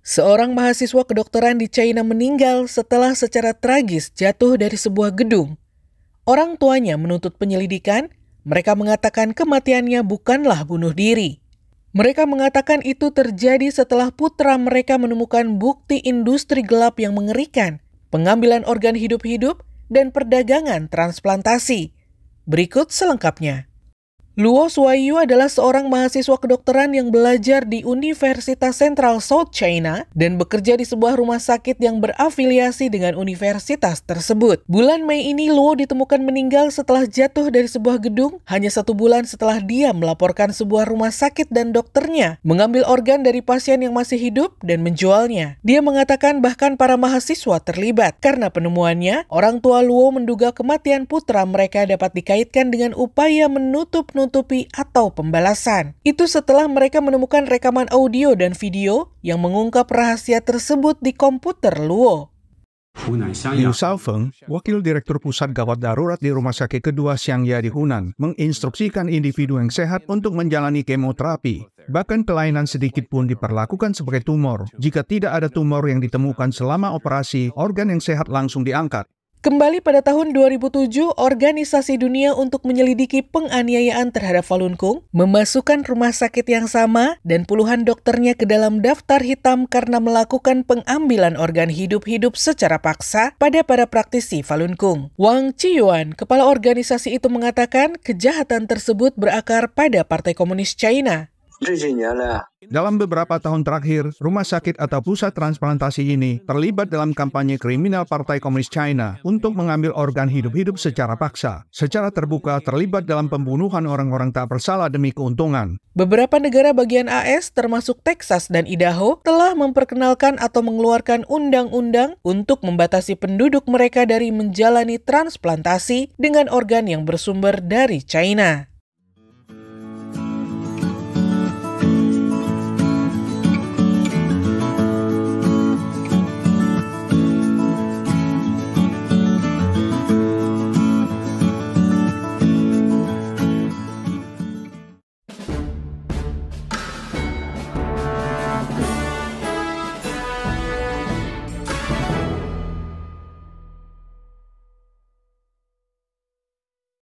Seorang mahasiswa kedokteran di China meninggal setelah secara tragis jatuh dari sebuah gedung. Orang tuanya menuntut penyelidikan, mereka mengatakan kematiannya bukanlah bunuh diri. Mereka mengatakan itu terjadi setelah putra mereka menemukan bukti industri gelap yang mengerikan, pengambilan organ hidup-hidup, dan perdagangan transplantasi. Berikut selengkapnya. Luo Suayu adalah seorang mahasiswa kedokteran yang belajar di Universitas Central South China dan bekerja di sebuah rumah sakit yang berafiliasi dengan universitas tersebut. Bulan Mei ini Luo ditemukan meninggal setelah jatuh dari sebuah gedung hanya satu bulan setelah dia melaporkan sebuah rumah sakit dan dokternya mengambil organ dari pasien yang masih hidup dan menjualnya. Dia mengatakan bahkan para mahasiswa terlibat. Karena penemuannya, orang tua Luo menduga kematian putra mereka dapat dikaitkan dengan upaya menutup-nutup menutupi atau pembalasan. Itu setelah mereka menemukan rekaman audio dan video yang mengungkap rahasia tersebut di komputer Luo. Liu Shaofeng, Wakil Direktur Pusat Gawat Darurat di Rumah Sakit Kedua Xiangya di Hunan, menginstruksikan individu yang sehat untuk menjalani kemoterapi. Bahkan kelainan sedikit pun diperlakukan sebagai tumor. Jika tidak ada tumor yang ditemukan selama operasi, organ yang sehat langsung diangkat. Kembali pada tahun 2007, Organisasi Dunia untuk menyelidiki penganiayaan terhadap Falun Gong memasukkan rumah sakit yang sama dan puluhan dokternya ke dalam daftar hitam karena melakukan pengambilan organ hidup-hidup secara paksa pada para praktisi Falun Gong. Wang Chiyuan, kepala organisasi itu mengatakan kejahatan tersebut berakar pada Partai Komunis China dalam beberapa tahun terakhir, rumah sakit atau pusat transplantasi ini terlibat dalam kampanye kriminal Partai Komunis China untuk mengambil organ hidup-hidup secara paksa. Secara terbuka terlibat dalam pembunuhan orang-orang tak bersalah demi keuntungan. Beberapa negara bagian AS termasuk Texas dan Idaho telah memperkenalkan atau mengeluarkan undang-undang untuk membatasi penduduk mereka dari menjalani transplantasi dengan organ yang bersumber dari China.